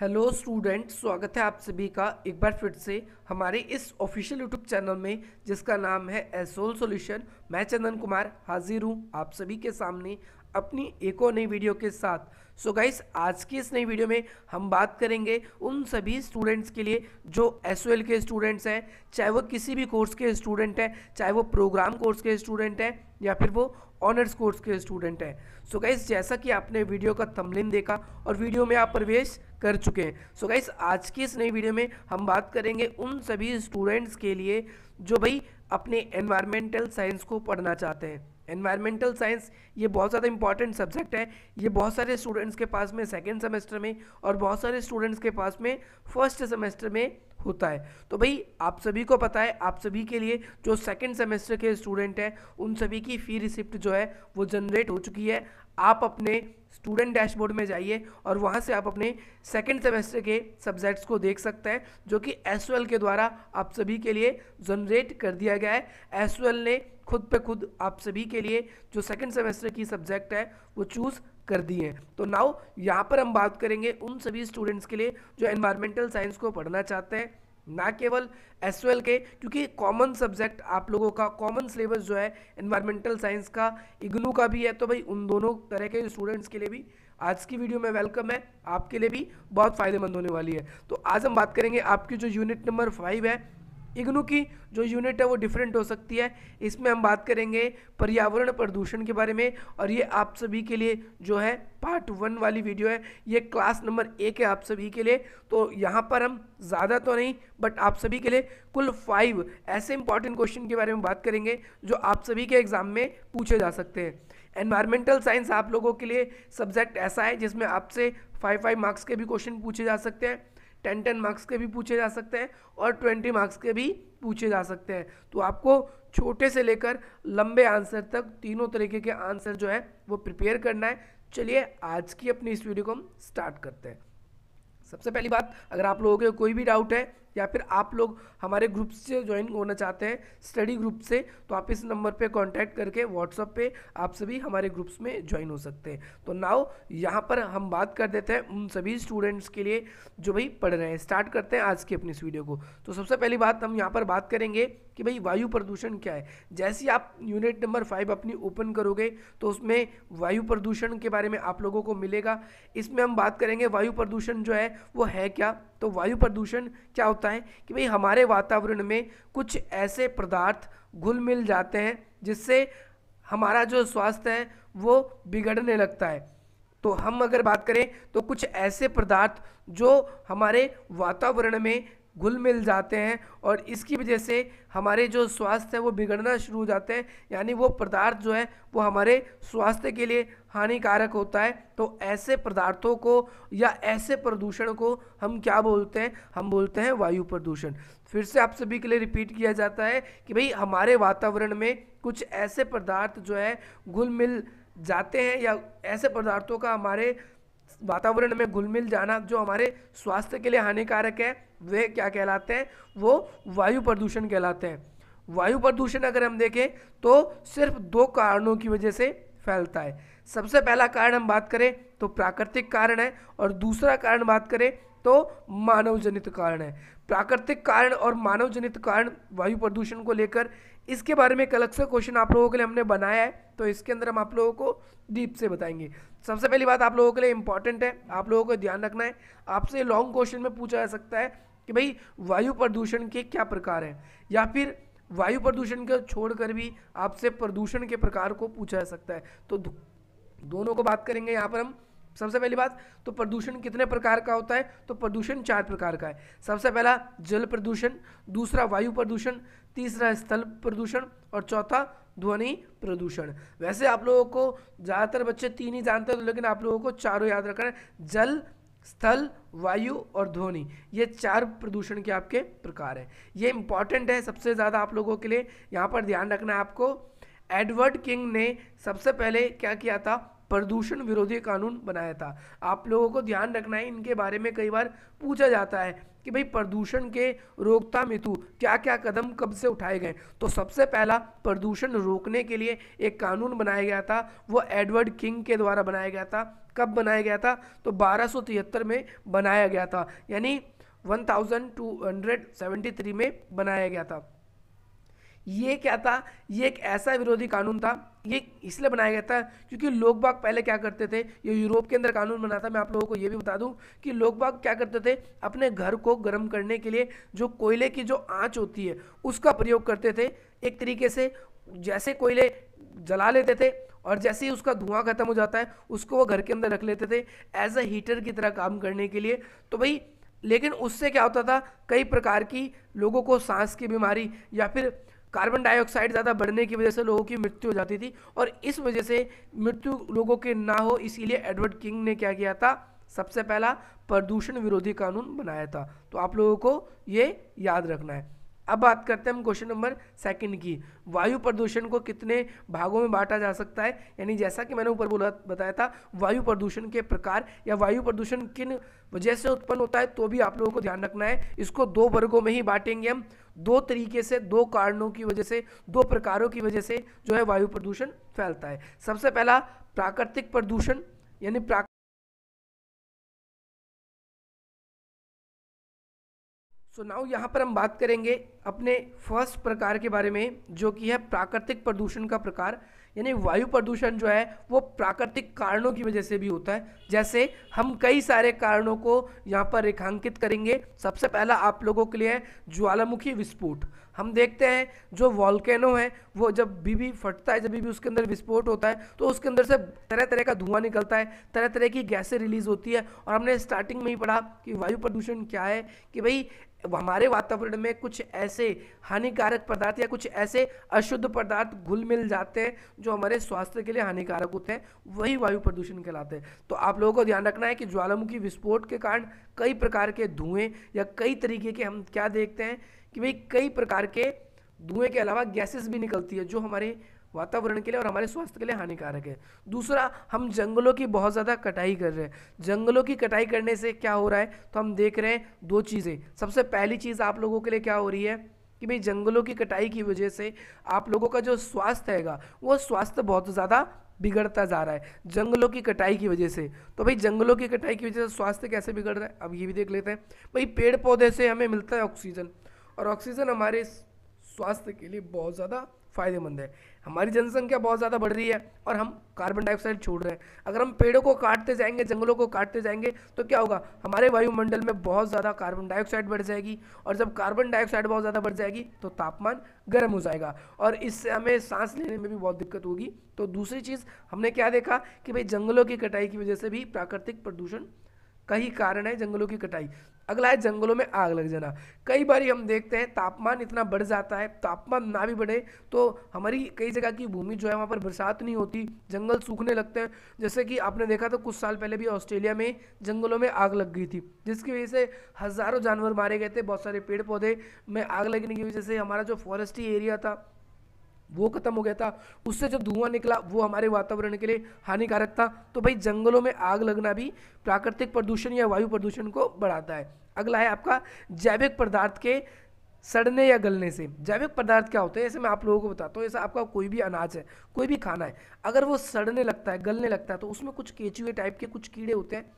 hello student स्वागत है आप सभी का एक बार फिर से हमारे इस ऑफिशियल यूट्यूब चैनल में जिसका नाम है एसोल सॉल्यूशन मैं चंदन कुमार हाजिर हूँ आप सभी के सामने अपनी एक और नई वीडियो के साथ सो so गाइस आज की इस नई वीडियो में हम बात करेंगे उन सभी स्टूडेंट्स के लिए जो एस के स्टूडेंट्स हैं चाहे वो किसी भी कोर्स के स्टूडेंट हैं चाहे वो प्रोग्राम कोर्स के स्टूडेंट हैं या फिर वो ऑनर्स कोर्स के स्टूडेंट हैं सो गाइस जैसा कि आपने वीडियो का थंबनेल देखा और वीडियो में आप प्रवेश कर चुके हैं सो so गाइस आज की इस नई वीडियो में हम बात करेंगे उन सभी स्टूडेंट्स के लिए जो भाई अपने एनवायरमेंटल साइंस को पढ़ना चाहते हैं एनवायरमेंटल साइंस ये बहुत ज़्यादा इंपॉर्टेंट सब्जेक्ट है ये बहुत सारे स्टूडेंट्स के पास में सेकेंड सेमेस्टर में और बहुत सारे स्टूडेंट्स के पास में फर्स्ट सेमेस्टर में होता है तो भाई आप सभी को पता है आप सभी के लिए जो सेकेंड सेमेस्टर के स्टूडेंट हैं उन सभी की फ़ी रिसिप्ट जो है वो जनरेट हो चुकी है आप अपने स्टूडेंट डैशबोर्ड में जाइए और वहाँ से आप अपने सेकेंड सेमेस्टर के सब्जेक्ट्स को देख सकते हैं जो कि एस के द्वारा आप सभी के लिए जनरेट कर दिया गया है एस ने खुद पे खुद आप सभी के लिए जो सेकेंड सेमेस्टर की सब्जेक्ट है वो चूज़ कर दिए हैं तो नाउ यहाँ पर हम बात करेंगे उन सभी स्टूडेंट्स के लिए जो एनवायरमेंटल साइंस को पढ़ना चाहते हैं ना केवल एस के क्योंकि कॉमन सब्जेक्ट आप लोगों का कॉमन सिलेबस जो है इन्वायरमेंटल साइंस का इग्नू का भी है तो भाई उन दोनों तरह के स्टूडेंट्स के लिए भी आज की वीडियो में वेलकम है आपके लिए भी बहुत फ़ायदेमंद होने वाली है तो आज हम बात करेंगे आपकी जो यूनिट नंबर फाइव है इग्नू की जो यूनिट है वो डिफरेंट हो सकती है इसमें हम बात करेंगे पर्यावरण प्रदूषण के बारे में और ये आप सभी के लिए जो है पार्ट वन वाली वीडियो है ये क्लास नंबर एक है आप सभी के लिए तो यहाँ पर हम ज़्यादा तो नहीं बट आप सभी के लिए कुल फाइव ऐसे इंपॉर्टेंट क्वेश्चन के बारे में बात करेंगे जो आप सभी के एग्ज़ाम में पूछे जा सकते हैं एनवायरमेंटल साइंस आप लोगों के लिए सब्जेक्ट ऐसा है जिसमें आपसे फाइव फाइव मार्क्स के भी क्वेश्चन पूछे जा सकते हैं टेन टेन मार्क्स के भी पूछे जा सकते हैं और ट्वेंटी मार्क्स के भी पूछे जा सकते हैं तो आपको छोटे से लेकर लंबे आंसर तक तीनों तरीके के आंसर जो है वो प्रिपेयर करना है चलिए आज की अपनी इस वीडियो को हम स्टार्ट करते हैं सबसे पहली बात अगर आप लोगों के कोई भी डाउट है या फिर आप लोग हमारे ग्रुप से ज्वाइन होना चाहते हैं स्टडी ग्रुप से तो आप इस नंबर पर कॉन्टैक्ट करके व्हाट्सअप पे आप सभी हमारे ग्रुप्स में ज्वाइन हो सकते हैं तो नाव यहाँ पर हम बात कर देते हैं उन सभी स्टूडेंट्स के लिए जो भाई पढ़ रहे हैं स्टार्ट करते हैं आज की अपनी इस वीडियो को तो सबसे पहली बात हम यहाँ पर बात करेंगे कि भाई वायु प्रदूषण क्या है जैसे आप यूनिट नंबर फाइव अपनी ओपन करोगे तो उसमें वायु प्रदूषण के बारे में आप लोगों को मिलेगा इसमें हम बात करेंगे वायु प्रदूषण जो है वो है क्या तो वायु प्रदूषण क्या होता है कि भाई हमारे वातावरण में कुछ ऐसे पदार्थ घुल मिल जाते हैं जिससे हमारा जो स्वास्थ्य है वो बिगड़ने लगता है तो हम अगर बात करें तो कुछ ऐसे पदार्थ जो हमारे वातावरण में घुल मिल जाते हैं और इसकी वजह से हमारे जो स्वास्थ्य है वो बिगड़ना शुरू हो जाते हैं यानी वो पदार्थ जो है वो हमारे स्वास्थ्य के लिए हानिकारक होता है तो ऐसे पदार्थों को या ऐसे प्रदूषण को हम क्या बोलते हैं हम बोलते हैं वायु प्रदूषण फिर से आप सभी के लिए रिपीट किया जाता है कि भाई हमारे वातावरण में कुछ ऐसे पदार्थ जो है घुल मिल जाते हैं या ऐसे पदार्थों का हमारे वातावरण में घुल मिल जाना जो हमारे स्वास्थ्य के लिए हानिकारक है वे क्या कहलाते हैं वो वायु प्रदूषण कहलाते हैं वायु प्रदूषण अगर हम देखें तो सिर्फ दो कारणों की वजह से फैलता है सबसे पहला कारण हम बात करें तो प्राकृतिक कारण है और दूसरा कारण बात करें तो मानव जनित कारण है प्राकृतिक कारण और मानव जनित कारण वायु प्रदूषण को लेकर इसके बारे में एक अलग से क्वेश्चन आप लोगों के लिए हमने बनाया है तो इसके अंदर हम आप लोगों को डीप से बताएंगे सबसे पहली बात आप लोगों के लिए इंपॉर्टेंट है आप लोगों को ध्यान रखना है आपसे लॉन्ग क्वेश्चन में पूछा जा सकता है कि भाई वायु प्रदूषण के क्या प्रकार हैं या फिर वायु प्रदूषण को छोड़कर भी आपसे प्रदूषण के प्रकार को पूछा जा सकता है तो दोनों को बात करेंगे यहाँ पर हम सबसे पहली बात तो प्रदूषण कितने प्रकार का होता है तो प्रदूषण चार प्रकार का है सबसे पहला जल प्रदूषण दूसरा वायु प्रदूषण तीसरा स्थल प्रदूषण और चौथा ध्वनि प्रदूषण वैसे आप लोगों को ज़्यादातर बच्चे तीन ही जानते हो तो लेकिन आप लोगों को चारों याद रखना है जल स्थल वायु और ध्वनि ये चार प्रदूषण के आपके प्रकार हैं ये इंपॉर्टेंट है सबसे ज़्यादा आप लोगों के लिए यहाँ पर ध्यान रखना है आपको एडवर्ड किंग ने सबसे पहले क्या किया था प्रदूषण विरोधी कानून बनाया था आप लोगों को ध्यान रखना है इनके बारे में कई बार पूछा जाता है कि भाई प्रदूषण के रोकथाम हेतु क्या क्या कदम कब से उठाए गए तो सबसे पहला प्रदूषण रोकने के लिए एक कानून बनाया गया था वो एडवर्ड किंग के द्वारा बनाया गया था कब बनाया गया था तो बारह में बनाया गया था यानी 1273 में बनाया गया था ये क्या था ये एक ऐसा विरोधी कानून था ये इसलिए बनाया गया था क्योंकि लोग बाग पहले क्या करते थे ये यूरोप के अंदर कानून बना था मैं आप लोगों को ये भी बता दूं कि लोग बाग क्या करते थे अपने घर को गर्म करने के लिए जो कोयले की जो आँच होती है उसका प्रयोग करते थे एक तरीके से जैसे कोयले जला लेते थे और जैसे ही उसका धुआं खत्म हो जाता है उसको वो घर के अंदर रख लेते थे एज अ हीटर की तरह काम करने के लिए तो भाई लेकिन उससे क्या होता था कई प्रकार की लोगों को सांस की बीमारी या फिर कार्बन डाइऑक्साइड ज़्यादा बढ़ने की वजह से लोगों की मृत्यु हो जाती थी और इस वजह से मृत्यु लोगों के ना हो इसीलिए एडवर्ड किंग ने क्या किया था सबसे पहला प्रदूषण विरोधी कानून बनाया था तो आप लोगों को ये याद रखना है अब बात करते हैं हम क्वेश्चन नंबर सेकंड की वायु प्रदूषण को कितने भागों में बांटा जा सकता है यानी जैसा कि मैंने ऊपर बोला बताया था वायु प्रदूषण के प्रकार या वायु प्रदूषण किन वजह से उत्पन्न होता है तो भी आप लोगों को ध्यान रखना है इसको दो वर्गों में ही बांटेंगे हम दो तरीके से दो कारणों की वजह से दो प्रकारों की वजह से जो है वायु प्रदूषण फैलता है सबसे पहला प्राकृतिक प्रदूषण यानी प्राकृतिक सो so नाउ यहाँ पर हम बात करेंगे अपने फर्स्ट प्रकार के बारे में जो कि है प्राकृतिक प्रदूषण का प्रकार यानी वायु प्रदूषण जो है वो प्राकृतिक कारणों की वजह से भी होता है जैसे हम कई सारे कारणों को यहाँ पर रेखांकित करेंगे सबसे पहला आप लोगों के लिए है ज्वालामुखी विस्फोट हम देखते हैं जो वॉल्केनो है वो जब भी भी फटता है जब भी भी उसके अंदर विस्फोट होता है तो उसके अंदर से तरह तरह का धुआं निकलता है तरह तरह की गैसें रिलीज होती है और हमने स्टार्टिंग में ही पढ़ा कि वायु प्रदूषण क्या है कि भाई हमारे वातावरण में कुछ ऐसे हानिकारक पदार्थ या कुछ ऐसे अशुद्ध पदार्थ घुल मिल जाते हैं जो हमारे स्वास्थ्य के लिए हानिकारक होते हैं वही वायु प्रदूषण कहलाते हैं तो आप लोगों को ध्यान रखना है कि ज्वालामुखी विस्फोट के कारण कई प्रकार के धुएँ या कई तरीके के हम क्या देखते हैं कि भाई कई प्रकार के धुएँ के अलावा गैसेस भी निकलती है जो हमारे वातावरण के लिए और हमारे स्वास्थ्य के लिए हानिकारक है दूसरा हम जंगलों की बहुत ज़्यादा कटाई कर रहे हैं जंगलों की कटाई करने से क्या हो रहा है तो हम देख रहे हैं दो चीज़ें सबसे पहली चीज़ आप लोगों के लिए क्या हो रही है कि भाई जंगलों की कटाई की वजह से आप लोगों का जो स्वास्थ्य हैगा वो स्वास्थ्य बहुत ज़्यादा बिगड़ता जा रहा है जंगलों की कटाई की वजह से तो भाई जंगलों की कटाई की वजह से स्वास्थ्य कैसे बिगड़ रहा है अब ये भी देख लेते हैं भाई पेड़ पौधे से हमें मिलता है ऑक्सीजन और ऑक्सीजन हमारे स्वास्थ्य के लिए बहुत ज़्यादा फायदेमंद है हमारी जनसंख्या बहुत ज़्यादा बढ़ रही है और हम कार्बन डाइऑक्साइड छोड़ रहे हैं अगर हम पेड़ों को काटते जाएंगे जंगलों को काटते जाएंगे तो क्या होगा हमारे वायुमंडल में बहुत ज़्यादा कार्बन डाइऑक्साइड बढ़ जाएगी और जब कार्बन डाइऑक्साइड बहुत ज़्यादा बढ़ जाएगी तो तापमान गर्म हो जाएगा और इससे हमें सांस लेने में भी बहुत दिक्कत होगी तो दूसरी चीज़ हमने क्या देखा कि भाई जंगलों की कटाई की वजह से भी प्राकृतिक प्रदूषण कई कारण है जंगलों की कटाई अगला है जंगलों में आग लग जाना कई बार हम देखते हैं तापमान इतना बढ़ जाता है तापमान ना भी बढ़े तो हमारी कई जगह की भूमि जो है वहाँ पर बरसात नहीं होती जंगल सूखने लगते हैं जैसे कि आपने देखा तो कुछ साल पहले भी ऑस्ट्रेलिया में जंगलों में आग लग गई थी जिसकी वजह से हज़ारों जानवर मारे गए थे बहुत सारे पेड़ पौधे में आग लगने की वजह से हमारा जो फॉरेस्टी एरिया था वो खत्म हो गया था उससे जो धुआं निकला वो हमारे वातावरण के लिए हानिकारक था तो भाई जंगलों में आग लगना भी प्राकृतिक प्रदूषण या वायु प्रदूषण को बढ़ाता है अगला है आपका जैविक पदार्थ के सड़ने या गलने से जैविक पदार्थ क्या होते हैं ऐसे मैं आप लोगों को बताता हूँ ऐसा आपका कोई भी अनाज है कोई भी खाना है अगर वो सड़ने लगता है गलने लगता है तो उसमें कुछ केचुए टाइप के कुछ कीड़े होते हैं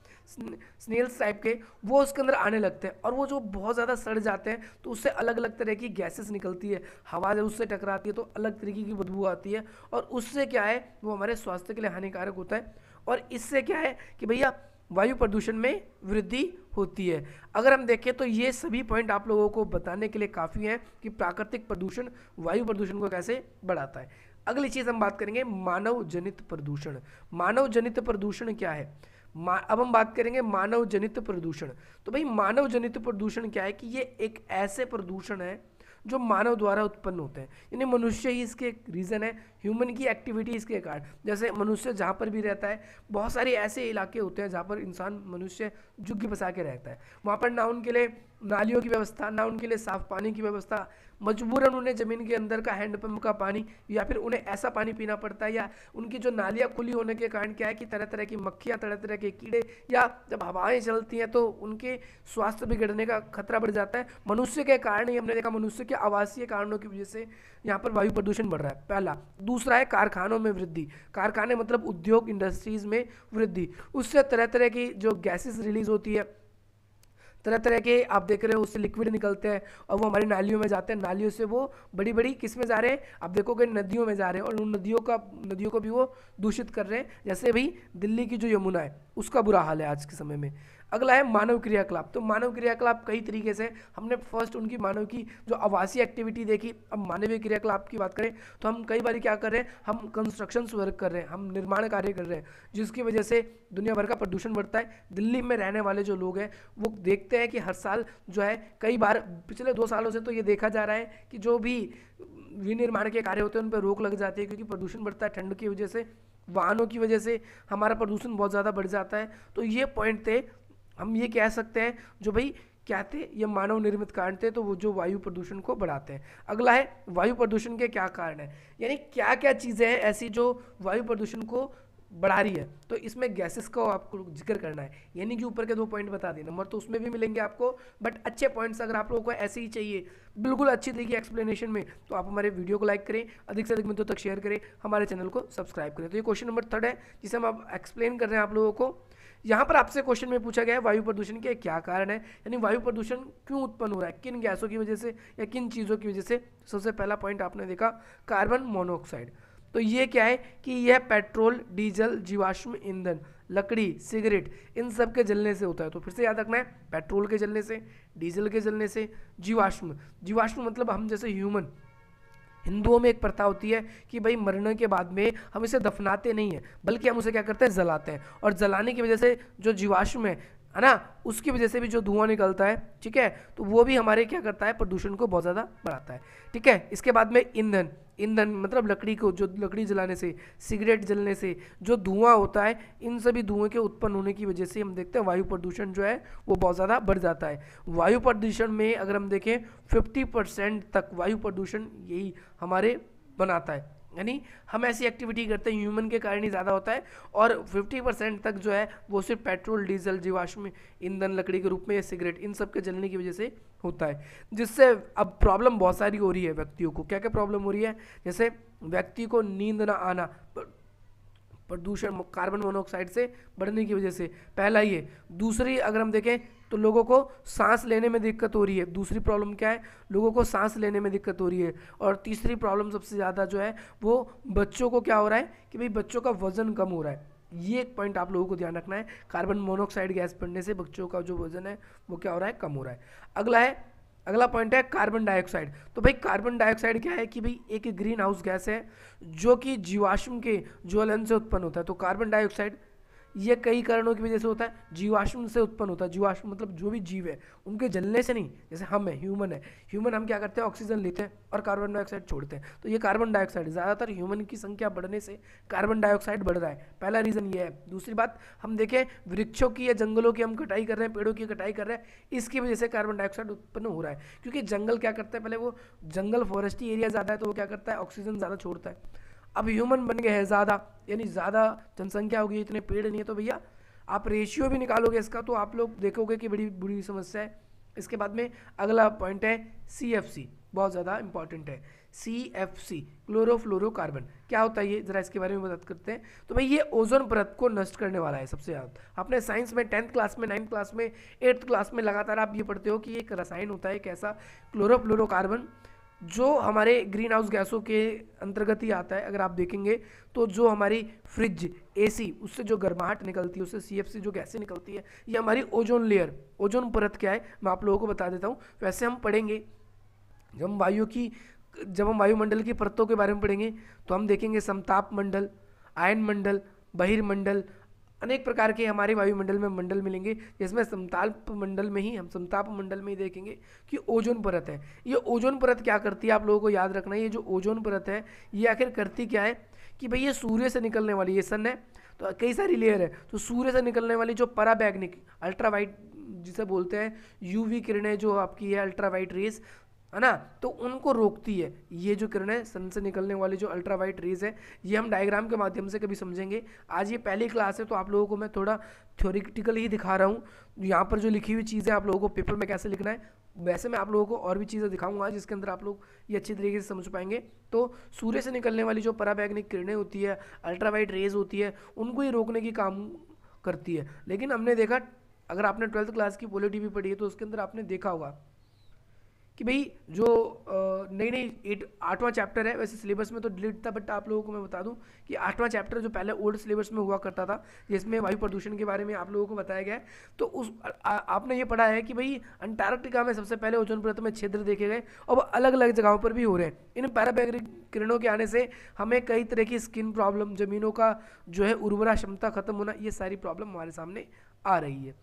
स्नेल्स टाइप के वो उसके अंदर आने लगते हैं और वो जो बहुत ज़्यादा सड़ जाते हैं तो उससे अलग अलग तरह की गैसेस निकलती है हवा जब उससे टकराती है तो अलग तरीके की बदबू आती है और उससे क्या है वो हमारे स्वास्थ्य के लिए हानिकारक होता है और इससे क्या है कि भैया वायु प्रदूषण में वृद्धि होती है अगर हम देखें तो ये सभी पॉइंट आप लोगों को बताने के लिए काफ़ी हैं कि प्राकृतिक प्रदूषण वायु प्रदूषण को कैसे बढ़ाता है अगली चीज़ हम बात करेंगे मानव जनित प्रदूषण मानव जनित प्रदूषण क्या है अब हम बात करेंगे मानव जनित प्रदूषण तो भाई मानव जनित प्रदूषण क्या है कि ये एक ऐसे प्रदूषण है जो मानव द्वारा उत्पन्न होते हैं यानी मनुष्य ही इसके एक रीज़न है ह्यूमन की एक्टिविटीज़ के कारण जैसे मनुष्य जहाँ पर भी रहता है बहुत सारे ऐसे इलाके होते हैं जहाँ पर इंसान मनुष्य झुग्गी बसा के रहता है वहाँ पर ना उनके लिए नालियों की व्यवस्था ना उनके लिए साफ पानी की व्यवस्था मजबूरन उन्हें ज़मीन के अंदर का हैंडपम्प का पानी या फिर उन्हें ऐसा पानी पीना पड़ता है या उनकी जो नालियाँ खुली होने के कारण क्या है कि तरह तरह की मक्खियाँ तरह तरह के कीड़े या जब हवाएं चलती हैं तो उनके स्वास्थ्य बिगड़ने का खतरा बढ़ जाता है मनुष्य के कारण ही हमने देखा मनुष्य के आवासीय कारणों की वजह से यहाँ पर वायु प्रदूषण बढ़ रहा है पहला दूसरा है कारखानों में वृद्धि कारखाने मतलब उद्योग इंडस्ट्रीज़ में वृद्धि उससे तरह तरह की जो गैसेस रिलीज होती है तरह तरह के आप देख रहे हो उससे लिक्विड निकलते हैं और वो हमारी नालियों में जाते हैं नालियों से वो बड़ी बड़ी किस में जा रहे हैं आप देखोगे नदियों में जा रहे हैं और उन नदियों का नदियों को भी वो दूषित कर रहे हैं जैसे भी दिल्ली की जो यमुना है उसका बुरा हाल है आज के समय में अगला है मानव क्रियाकलाप तो मानव क्रियाकलाप कई तरीके से हमने फर्स्ट उनकी मानव की जो आवासीय एक्टिविटी देखी अब मानवीय क्रियाकलाप की बात करें तो हम कई बार क्या कर रहे हैं हम कंस्ट्रक्शन वर्क कर रहे हैं हम निर्माण कार्य कर रहे हैं जिसकी वजह से दुनिया भर का प्रदूषण बढ़ता है दिल्ली में रहने वाले जो लोग हैं वो देखते हैं कि हर साल जो है कई बार पिछले दो सालों से तो ये देखा जा रहा है कि जो भी विनिर्माण के कार्य होते हैं उन पर रोक लग जाती है क्योंकि प्रदूषण बढ़ता है ठंड की वजह से वाहनों की वजह से हमारा प्रदूषण बहुत ज़्यादा बढ़ जाता है तो ये पॉइंट थे हम ये कह सकते हैं जो भाई क्या थे ये मानव निर्मित कारण थे तो वो जो वायु प्रदूषण को बढ़ाते हैं अगला है वायु प्रदूषण के क्या कारण है यानी क्या क्या चीज़ें हैं ऐसी जो वायु प्रदूषण को बढ़ा रही है तो इसमें गैसेस का आपको जिक्र करना है यानी कि ऊपर के दो पॉइंट बता दिए नंबर तो उसमें भी मिलेंगे आपको बट अच्छे पॉइंट्स अगर आप लोगों को ऐसे ही चाहिए बिल्कुल अच्छी तरीके एक्सप्लेनेशन में तो आप हमारे वीडियो को लाइक करें अधिक से अधिक मित्रों तक शेयर करें हमारे चैनल को सब्सक्राइब करें तो ये क्वेश्चन नंबर थर्ड है जिसे हम आप एक्सप्लेन कर रहे हैं आप लोगों को यहाँ पर आपसे क्वेश्चन में पूछा गया है वायु प्रदूषण के क्या कारण है यानी वायु प्रदूषण क्यों उत्पन्न हो रहा है किन गैसों की वजह से या किन चीज़ों की वजह से सबसे पहला पॉइंट आपने देखा कार्बन मोनोऑक्साइड तो ये क्या है कि यह पेट्रोल डीजल जीवाश्म ईंधन लकड़ी सिगरेट इन सब के जलने से होता है तो फिर से याद रखना है पेट्रोल के जलने से डीजल के जलने से जीवाश्म जीवाश्म मतलब हम जैसे ह्यूमन हिंदुओं में एक प्रथा होती है कि भाई मरने के बाद में हम इसे दफनाते नहीं हैं बल्कि हम उसे क्या करते हैं जलाते हैं और जलाने की वजह से जो जीवाश्म है है ना उसकी वजह से भी जो धुआं निकलता है ठीक है तो वो भी हमारे क्या करता है प्रदूषण को बहुत ज़्यादा बढ़ाता है ठीक है इसके बाद में ईंधन ईंधन मतलब लकड़ी को जो लकड़ी जलाने से सिगरेट जलने से जो धुआं होता है इन सभी धुएं के उत्पन्न होने की वजह से हम देखते हैं वायु प्रदूषण जो है वो बहुत ज़्यादा बढ़ जाता है वायु प्रदूषण में अगर हम देखें फिफ्टी परसेंट तक वायु प्रदूषण यही हमारे बनाता है यानी हम ऐसी एक्टिविटी करते हैं ह्यूमन के कारण ही ज़्यादा होता है और 50 परसेंट तक जो है वो सिर्फ पेट्रोल डीजल जीवाश्म ईंधन लकड़ी के रूप में या सिगरेट इन सब के जलने की वजह से होता है जिससे अब प्रॉब्लम बहुत सारी हो रही है व्यक्तियों को क्या क्या प्रॉब्लम हो रही है जैसे व्यक्ति को नींद ना आना प्रदूषण कार्बन मोनोऑक्साइड से बढ़ने की वजह से पहला ये दूसरी अगर हम देखें तो लोगों को सांस लेने में दिक्कत हो रही है दूसरी प्रॉब्लम क्या है लोगों को सांस लेने में दिक्कत हो रही है और तीसरी प्रॉब्लम सबसे ज़्यादा जो है वो बच्चों को क्या हो रहा है कि भाई बच्चों का वज़न कम हो रहा है ये एक पॉइंट आप लोगों को ध्यान रखना है कार्बन मोनोऑक्साइड गैस पड़ने से बच्चों का जो वज़न है वो क्या हो रहा है कम हो रहा है अगला है अगला पॉइंट है कार्बन डाइऑक्साइड तो भाई कार्बन डाइऑक्साइड क्या है कि भाई एक ग्रीन हाउस गैस है जो कि जीवाश्म के ज्वलन से उत्पन्न होता है तो कार्बन डाइऑक्साइड यह कई कारणों की वजह से होता है जीवाश्म से उत्पन्न होता है जीवाश्म मतलब जो भी जीव है उनके जलने से नहीं जैसे हम है ह्यूमन है ह्यूमन हम क्या करते हैं ऑक्सीजन लेते हैं और कार्बन डाइऑक्साइड छोड़ते हैं तो ये कार्बन डाइऑक्साइड ज़्यादातर ह्यूमन की संख्या बढ़ने से कार्बन डाइऑक्साइड बढ़ रहा है पहला रीज़न ये है दूसरी बात हम देखें वृक्षों की या जंगलों की हम कटाई कर रहे हैं पेड़ों की कटाई कर रहे हैं इसकी वजह से कार्बन डाइऑक्साइड उत्पन्न हो रहा है क्योंकि जंगल क्या करता है पहले वो जंगल फॉरेस्टी एरिया ज़्यादा है तो वो क्या करता है ऑक्सीजन ज़्यादा छोड़ता है अब ह्यूमन बन गए हैं ज़्यादा यानी ज़्यादा जनसंख्या होगी इतने पेड़ नहीं है तो भैया आप रेशियो भी निकालोगे इसका तो आप लोग देखोगे कि बड़ी बुरी समस्या है इसके बाद में अगला पॉइंट है सी एफ सी बहुत ज़्यादा इंपॉर्टेंट है सी एफ सी क्लोरोफ्लोरोकार्बन क्या होता है ये जरा इसके बारे में बात करते हैं तो भाई ये ओजोन परत को नष्ट करने वाला है सबसे ज़्यादा आपने साइंस में टेंथ क्लास में नाइन्थ क्लास में एट्थ क्लास में लगातार आप ये पढ़ते हो कि एक रसायन होता है एक ऐसा क्लोरोफ्लोरोकार्बन जो हमारे ग्रीन हाउस गैसों के अंतर्गत ही आता है अगर आप देखेंगे तो जो हमारी फ्रिज एसी उससे जो गर्माहट निकलती है उससे सीएफसी जो गैसें निकलती है ये हमारी ओजोन लेयर ओजोन परत क्या है मैं आप लोगों को बता देता हूँ वैसे हम पढ़ेंगे जब हम वायु की जब हम वायुमंडल की परतों के बारे में पढ़ेंगे तो हम देखेंगे समताप मंडल आयन मंडल बहिर्मंडल अनेक प्रकार के हमारे वायुमंडल में मंडल मिलेंगे जिसमें समताप मंडल में ही हम समताप मंडल में ही देखेंगे कि ओजोन परत है ये ओजोन परत क्या करती है आप लोगों को याद रखना है ये जो ओजोन परत है ये आखिर करती क्या है कि भाई ये सूर्य से निकलने वाली ये सन है तो कई सारी लेयर है तो सूर्य से निकलने वाली जो पराबैग्निक अल्ट्रा वाइट जिसे बोलते हैं यूवी किरणें जो आपकी है अल्ट्रा वाइट रेस है ना तो उनको रोकती है ये जो किरणें सन से निकलने वाली जो अल्ट्रा वाइट रेज है ये हम डायग्राम के माध्यम से कभी समझेंगे आज ये पहली क्लास है तो आप लोगों को मैं थोड़ा थ्योरिटिकल ही दिखा रहा हूँ यहाँ पर जो लिखी हुई चीज़ें आप लोगों को पेपर में कैसे लिखना है वैसे मैं आप लोगों को और भी चीज़ें दिखाऊंगा जिसके अंदर आप लोग ये अच्छी तरीके से समझ पाएंगे तो सूर्य से निकलने वाली जो पराबैग्निक किरणें होती है अल्ट्रा वाइट रेज होती है उनको ये रोकने की काम करती है लेकिन हमने देखा अगर आपने ट्वेल्थ क्लास की पोलियो टी पढ़ी है तो उसके अंदर आपने देखा होगा कि भाई जो नई नई एट आठवां चैप्टर है वैसे सिलेबस में तो डिलीट था बट आप लोगों को मैं बता दूं कि आठवां चैप्टर जो पहले ओल्ड सिलेबस में हुआ करता था जिसमें वायु प्रदूषण के बारे में आप लोगों को बताया गया तो उस आ, आपने ये पढ़ा है कि भाई अंटार्कटिका में सबसे पहले ओजोन परत में छिद्र देखे गए और वह अलग अलग जगहों पर भी हो रहे हैं इन पैराबैगरिक किरणों के आने से हमें कई तरह की स्किन प्रॉब्लम ज़मीनों का जो है उर्वरा क्षमता खत्म होना ये सारी प्रॉब्लम हमारे सामने आ रही है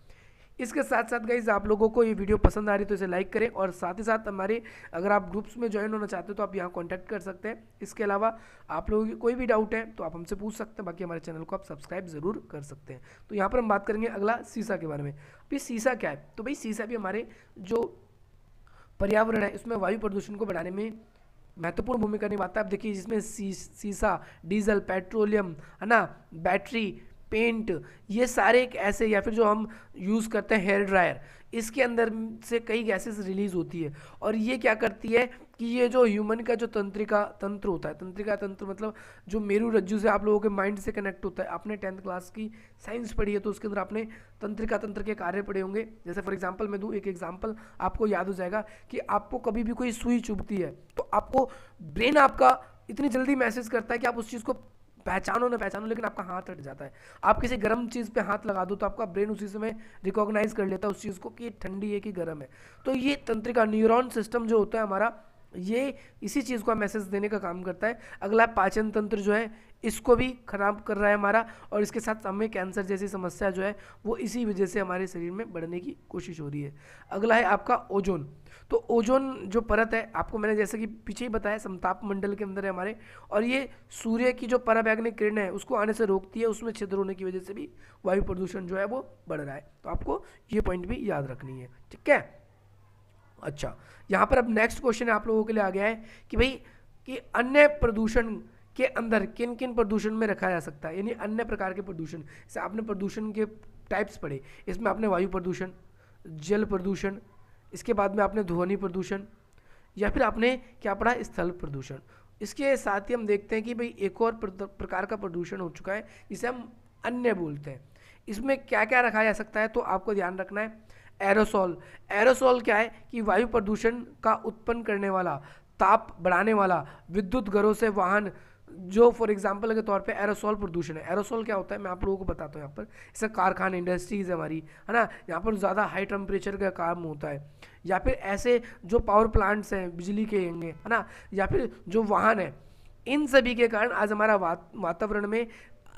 इसके साथ साथ गाइज आप लोगों को ये वीडियो पसंद आ रही तो इसे लाइक करें और साथ ही साथ हमारे अगर आप ग्रुप्स में ज्वाइन होना चाहते हो तो आप यहाँ कॉन्टैक्ट कर सकते हैं इसके अलावा आप लोगों की कोई भी डाउट है तो आप हमसे पूछ सकते हैं बाकी हमारे चैनल को आप सब्सक्राइब ज़रूर कर सकते हैं तो यहाँ पर हम बात करेंगे अगला सीसा के बारे में अभी सीसा क्या है तो भाई सीसा भी हमारे जो पर्यावरण है इसमें वायु प्रदूषण को बढ़ाने में महत्वपूर्ण भूमिका निभाता है आप देखिए जिसमें सी, सीसा डीजल पेट्रोलियम है ना बैटरी पेंट ये सारे एक ऐसे या फिर जो हम यूज़ करते हैं हेयर ड्रायर इसके अंदर से कई गैसेस रिलीज़ होती है और ये क्या करती है कि ये जो ह्यूमन का जो तंत्रिका तंत्र होता है तंत्रिका तंत्र मतलब जो मेरू रज्जु से आप लोगों के माइंड से कनेक्ट होता है आपने टेंथ क्लास की साइंस पढ़ी है तो उसके अंदर आपने तंत्रिका तंत्र के कार्य पढ़े होंगे जैसे फॉर एग्जाम्पल मैं दूँ एक एग्जाम्पल आपको याद हो जाएगा कि आपको कभी भी कोई सुई चुभती है तो आपको ब्रेन आपका इतनी जल्दी मैसेज करता है कि आप उस चीज़ को पहचानो ना पहचानो लेकिन आपका हाथ हट जाता है आप किसी गर्म चीज़ पे हाथ लगा दो तो आपका ब्रेन उसी समय रिकॉग्नाइज कर लेता है उस चीज़ को कि ये ठंडी है कि गर्म है तो ये तंत्रिका न्यूरॉन सिस्टम जो होता है हमारा ये इसी चीज़ को मैसेज देने का काम करता है अगला पाचन तंत्र जो है इसको भी खराब कर रहा है हमारा और इसके साथ हमें कैंसर जैसी समस्या जो है वो इसी वजह से हमारे शरीर में बढ़ने की कोशिश हो रही है अगला है आपका ओजोन तो ओजोन जो परत है आपको मैंने जैसे कि पीछे ही बताया समताप मंडल के अंदर है हमारे और ये सूर्य की जो परावैग्निक किरण है उसको आने से रोकती है उसमें छिद्र होने की वजह से भी वायु प्रदूषण जो है वो बढ़ रहा है तो आपको ये पॉइंट भी याद रखनी है ठीक है अच्छा यहाँ पर अब नेक्स्ट क्वेश्चन आप लोगों के लिए आ गया है कि भाई कि अन्य प्रदूषण के अंदर किन किन प्रदूषण में रखा जा सकता है यानी अन्य प्रकार के प्रदूषण जैसे आपने प्रदूषण के टाइप्स पढ़े इसमें आपने वायु प्रदूषण जल प्रदूषण इसके बाद में आपने ध्वनि प्रदूषण या फिर आपने क्या पढ़ा स्थल प्रदूषण इसके साथ ही हम देखते हैं कि भाई एक और प्रकार का प्रदूषण हो चुका है जिसे हम अन्य बोलते हैं इसमें क्या क्या रखा जा सकता है तो आपको ध्यान रखना है एरोसोल एरोसोल क्या है कि वायु प्रदूषण का उत्पन्न करने वाला ताप बढ़ाने वाला विद्युत घरों से वाहन जो फॉर एग्जाम्पल के तौर पे एरोसोल प्रदूषण है एरोसोल क्या होता है मैं आप लोगों को बताता हूँ यहाँ पर इससे कारखाना इंडस्ट्रीज़ है हमारी है ना यहाँ पर ज़्यादा हाई टेम्परेचर का काम होता है या फिर ऐसे जो पावर प्लांट्स हैं बिजली के होंगे है ना या फिर जो वाहन है इन सभी के कारण आज हमारा वातावरण में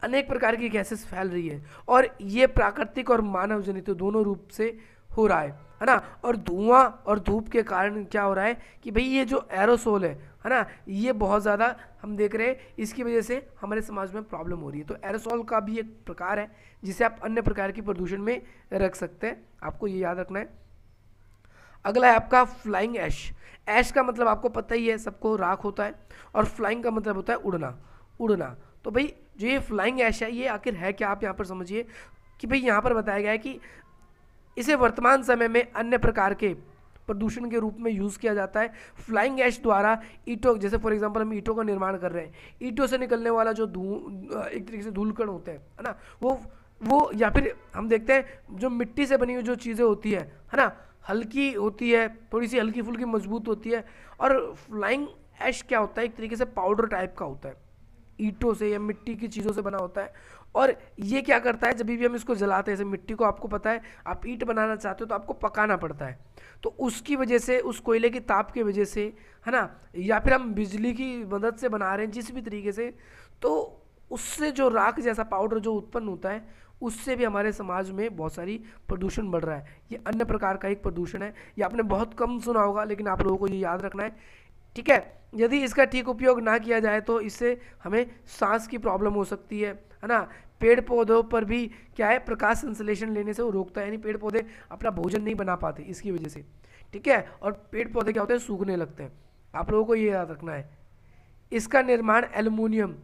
अनेक प्रकार की गैसेस फैल रही है और ये प्राकृतिक और मानव जनित दोनों रूप से हो रहा है है ना और धुआं और धूप के कारण क्या हो रहा है कि भाई ये जो एरोसोल है है ना ये बहुत ज़्यादा हम देख रहे हैं इसकी वजह से हमारे समाज में प्रॉब्लम हो रही है तो एरोसोल का भी एक प्रकार है जिसे आप अन्य प्रकार के प्रदूषण में रख सकते हैं आपको ये याद रखना है अगला है आपका फ्लाइंग ऐश ऐश का मतलब आपको पता ही है सबको राख होता है और फ्लाइंग का मतलब होता है उड़ना उड़ना तो भाई जो ये फ्लाइंग ऐश है ये आखिर है क्या आप यहाँ पर समझिए कि भाई यहाँ पर बताया गया है कि इसे वर्तमान समय में अन्य प्रकार के प्रदूषण के रूप में यूज़ किया जाता है फ्लाइंग ऐश द्वारा ईटों जैसे फॉर एग्जांपल हम ईटों का निर्माण कर रहे हैं ईटों से निकलने वाला जो धू एक तरीके से धूलकण होते हैं है ना वो वो या फिर हम देखते हैं जो मिट्टी से बनी हुई जो चीज़ें होती है है ना हल्की होती है थोड़ी सी हल्की फुल्की मजबूत होती है और फ्लाइंग ऐश क्या होता है एक तरीके से पाउडर टाइप का होता है ईटों से या मिट्टी की चीज़ों से बना होता है और ये क्या करता है जब भी हम इसको जलाते हैं जैसे मिट्टी को आपको पता है आप ईट बनाना चाहते हो तो आपको पकाना पड़ता है तो उसकी वजह से उस कोयले की ताप की वजह से है ना या फिर हम बिजली की मदद से बना रहे हैं जिस भी तरीके से तो उससे जो राख जैसा पाउडर जो उत्पन्न होता है उससे भी हमारे समाज में बहुत सारी प्रदूषण बढ़ रहा है ये अन्य प्रकार का एक प्रदूषण है ये आपने बहुत कम सुना होगा लेकिन आप लोगों को ये याद रखना है ठीक है यदि इसका ठीक उपयोग ना किया जाए तो इससे हमें सांस की प्रॉब्लम हो सकती है है ना पेड़ पौधों पर भी क्या है प्रकाश संश्लेषण लेने से वो रोकता है यानी पेड़ पौधे अपना भोजन नहीं बना पाते इसकी वजह से ठीक है और पेड़ पौधे क्या होते हैं सूखने लगते हैं आप लोगों को ये याद रखना है इसका निर्माण एल्यूमिनियम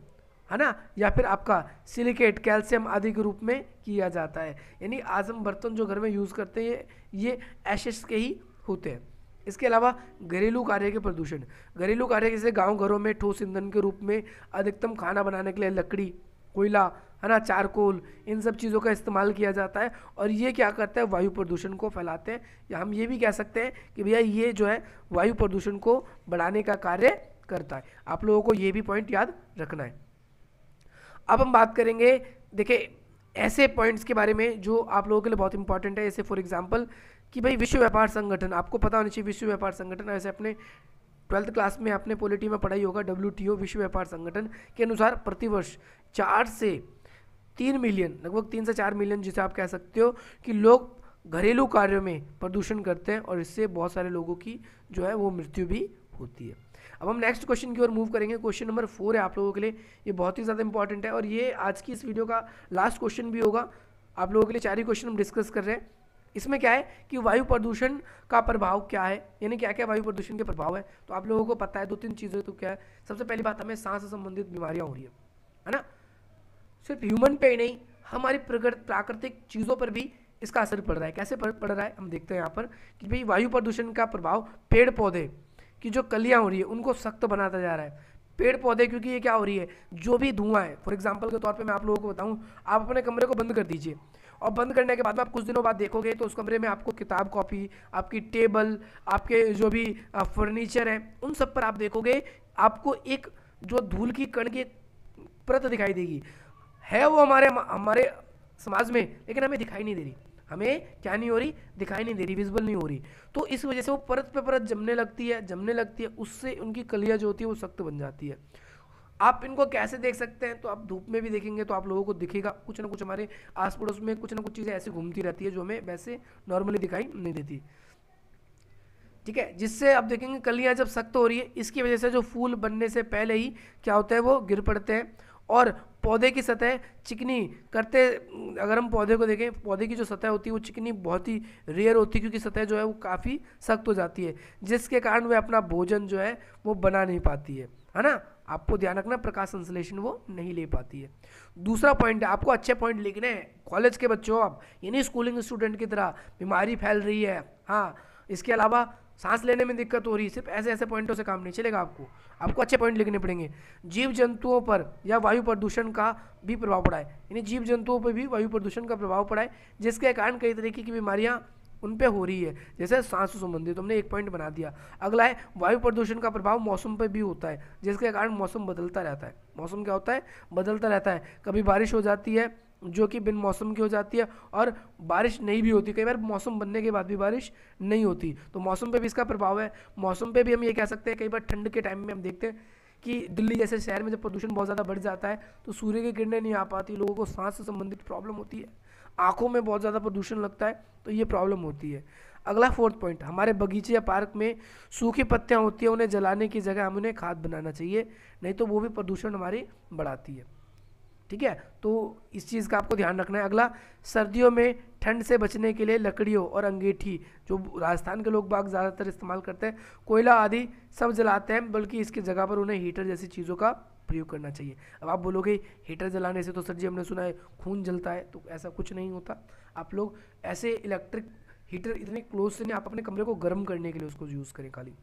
है ना या फिर आपका सिलिकेट कैल्शियम आदि के रूप में किया जाता है यानी आज हम बर्तन जो घर में यूज़ करते हैं ये एशेस के ही होते हैं इसके अलावा घरेलू कार्य के प्रदूषण घरेलू कार्य जैसे गांव घरों में ठोस ईंधन के रूप में अधिकतम खाना बनाने के लिए लकड़ी कोयला है ना चारकोल इन सब चीज़ों का इस्तेमाल किया जाता है और ये क्या करता है वायु प्रदूषण को फैलाते हैं या हम ये भी कह सकते हैं कि भैया ये जो है वायु प्रदूषण को बढ़ाने का कार्य करता है आप लोगों को ये भी पॉइंट याद रखना है अब हम बात करेंगे देखिए ऐसे पॉइंट्स के बारे में जो आप लोगों के लिए बहुत इंपॉर्टेंट है जैसे फॉर एग्जाम्पल कि भाई विश्व व्यापार संगठन आपको पता होना चाहिए विश्व व्यापार संगठन ऐसे अपने ट्वेल्थ क्लास में आपने पॉलिटी में पढ़ाई होगा डब्ल्यू विश्व व्यापार संगठन के अनुसार प्रतिवर्ष चार से तीन मिलियन लगभग तीन से चार मिलियन जिसे आप कह सकते हो कि लोग घरेलू कार्यों में प्रदूषण करते हैं और इससे बहुत सारे लोगों की जो है वो मृत्यु भी होती है अब हम नेक्स्ट क्वेश्चन की ओर मूव करेंगे क्वेश्चन नंबर फोर है आप लोगों के लिए ये बहुत ही ज़्यादा इंपॉर्टेंट है और ये आज की इस वीडियो का लास्ट क्वेश्चन भी होगा आप लोगों के लिए चार ही क्वेश्चन हम डिस्कस कर रहे हैं इसमें क्या है कि वायु प्रदूषण का प्रभाव क्या है यानी क्या क्या वायु प्रदूषण के प्रभाव है तो आप लोगों को पता है दो तीन चीज़ें तो क्या है सबसे पहली बात हमें सांस से संबंधित बीमारियां हो रही है है ना सिर्फ ह्यूमन पे नहीं हमारी प्राकृतिक चीज़ों पर भी इसका असर पड़ रहा है कैसे पड़ रहा है हम देखते हैं यहाँ पर कि भाई वायु प्रदूषण का प्रभाव पेड़ पौधे की जो कलियाँ हो रही है उनको सख्त बनाता जा रहा है पेड़ पौधे क्योंकि ये क्या हो रही है जो भी धुआं है फॉर एग्जाम्पल के तौर पर मैं आप लोगों को बताऊँ आप अपने कमरे को बंद कर दीजिए और बंद करने के बाद में आप कुछ दिनों बाद देखोगे तो उस कमरे में आपको किताब कॉपी आपकी टेबल आपके जो भी फर्नीचर है उन सब पर आप देखोगे आपको एक जो धूल की कण की परत दिखाई देगी है वो हमारे हमारे समाज में लेकिन हमें दिखाई नहीं दे रही हमें क्या नहीं हो रही दिखाई नहीं दे रही विजिबल नहीं हो रही तो इस वजह से वो परत पे परत जमने लगती है जमने लगती है उससे उनकी कलिया जो होती है वो सख्त बन जाती है आप इनको कैसे देख सकते हैं तो आप धूप में भी देखेंगे तो आप लोगों को दिखेगा कुछ ना कुछ हमारे आस पड़ोस में कुछ ना कुछ चीज़ें ऐसी घूमती रहती है जो हमें वैसे नॉर्मली दिखाई नहीं देती ठीक है जिससे आप देखेंगे कलियाँ जब सख्त हो रही है इसकी वजह से जो फूल बनने से पहले ही क्या होता है वो गिर पड़ते हैं और पौधे की सतह चिकनी करते अगर हम पौधे को देखें पौधे की जो सतह होती है वो चिकनी बहुत ही रेयर होती है क्योंकि सतह जो है वो काफ़ी सख्त हो जाती है जिसके कारण वह अपना भोजन जो है वो बना नहीं पाती है है ना आपको ध्यान रखना प्रकाश संश्लेषण वो नहीं ले पाती है दूसरा पॉइंट है आपको अच्छे पॉइंट लिखने हैं कॉलेज के बच्चों आप यानी स्कूलिंग स्टूडेंट की तरह बीमारी फैल रही है हाँ इसके अलावा सांस लेने में दिक्कत हो रही है सिर्फ ऐसे ऐसे पॉइंटों से काम नहीं चलेगा आपको आपको अच्छे पॉइंट लिखने पड़ेंगे जीव जंतुओं पर या वायु प्रदूषण का भी प्रभाव पड़ा है यानी जीव जंतुओं पर भी वायु प्रदूषण का प्रभाव पड़ा है जिसके कारण कई तरीके की बीमारियाँ उन पर हो रही है जैसे सांस संबंधित तो हमने एक पॉइंट बना दिया अगला है वायु प्रदूषण का प्रभाव मौसम पर भी होता है जिसके कारण मौसम बदलता रहता है मौसम क्या होता है बदलता रहता है कभी बारिश हो जाती है जो कि बिन मौसम की हो जाती है और बारिश नहीं भी होती कई बार मौसम बनने के बाद भी बारिश नहीं होती तो मौसम पे भी इसका प्रभाव है मौसम पे भी हम ये कह सकते हैं कई बार ठंड के टाइम में हम देखते हैं कि दिल्ली जैसे शहर में जब प्रदूषण बहुत ज़्यादा बढ़ जाता है तो सूर्य की किरणें नहीं आ पाती लोगों को सांस से संबंधित प्रॉब्लम होती है आँखों में बहुत ज़्यादा प्रदूषण लगता है तो ये प्रॉब्लम होती है अगला फोर्थ पॉइंट हमारे बगीचे या पार्क में सूखी पत्तियाँ होती हैं उन्हें जलाने की जगह हम उन्हें खाद बनाना चाहिए नहीं तो वो भी प्रदूषण हमारी बढ़ाती है ठीक है तो इस चीज़ का आपको ध्यान रखना है अगला सर्दियों में ठंड से बचने के लिए लकड़ियों और अंगीठी जो राजस्थान के लोग बाग ज़्यादातर इस्तेमाल करते हैं कोयला आदि सब जलाते हैं बल्कि इसकी जगह पर उन्हें हीटर जैसी चीज़ों का प्रयोग करना चाहिए अब आप बोलोगे हीटर जलाने से तो सर जी हमने सुना है खून जलता है तो ऐसा कुछ नहीं होता आप लोग ऐसे इलेक्ट्रिक हीटर इतने क्लोज से नहीं आप अपने कमरे को गर्म करने के लिए उसको यूज़ करें खाली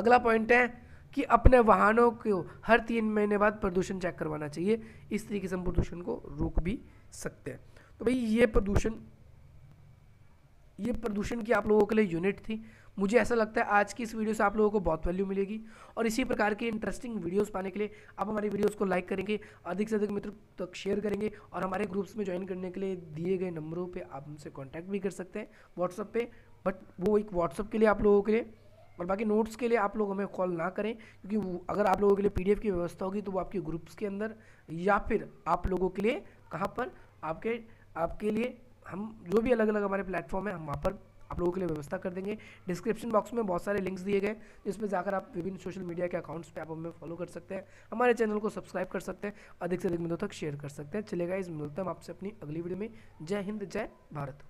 अगला पॉइंट है कि अपने वाहनों को हर तीन महीने बाद प्रदूषण चेक करवाना चाहिए इस तरीके से हम प्रदूषण को रोक भी सकते हैं तो भाई ये प्रदूषण ये प्रदूषण की आप लोगों के लिए यूनिट थी मुझे ऐसा लगता है आज की इस वीडियो से आप लोगों को बहुत वैल्यू मिलेगी और इसी प्रकार की इंटरेस्टिंग वीडियोस पाने के लिए आप हमारी वीडियोस को लाइक करेंगे अधिक से अधिक मित्रों तक शेयर करेंगे और हमारे ग्रुप्स में ज्वाइन करने के लिए दिए गए नंबरों पर आप हमसे कॉन्टैक्ट भी कर सकते हैं व्हाट्सअप पर बट वो एक व्हाट्सअप के लिए आप लोगों के लिए और बाकी नोट्स के लिए आप लोग हमें कॉल ना करें क्योंकि अगर आप लोगों के लिए पी की व्यवस्था होगी तो वो आपके ग्रुप्स के अंदर या फिर आप लोगों के लिए कहाँ पर आपके आपके लिए हम जो भी अलग अलग हमारे प्लेटफॉर्म है हम वहाँ पर आप लोगों के लिए व्यवस्था कर देंगे डिस्क्रिप्शन बॉक्स में बहुत सारे लिंक्स दिए गए जिसमें जाकर आप विभिन्न सोशल मीडिया के अकाउंट्स पर आप हमें फॉलो कर सकते हैं हमारे चैनल को सब्सक्राइब कर सकते हैं अधिक से अधिक मिलों तक शेयर कर सकते हैं चलेगा इस मिलते हम आपसे अपनी अगली वीडियो में जय हिंद जय भारत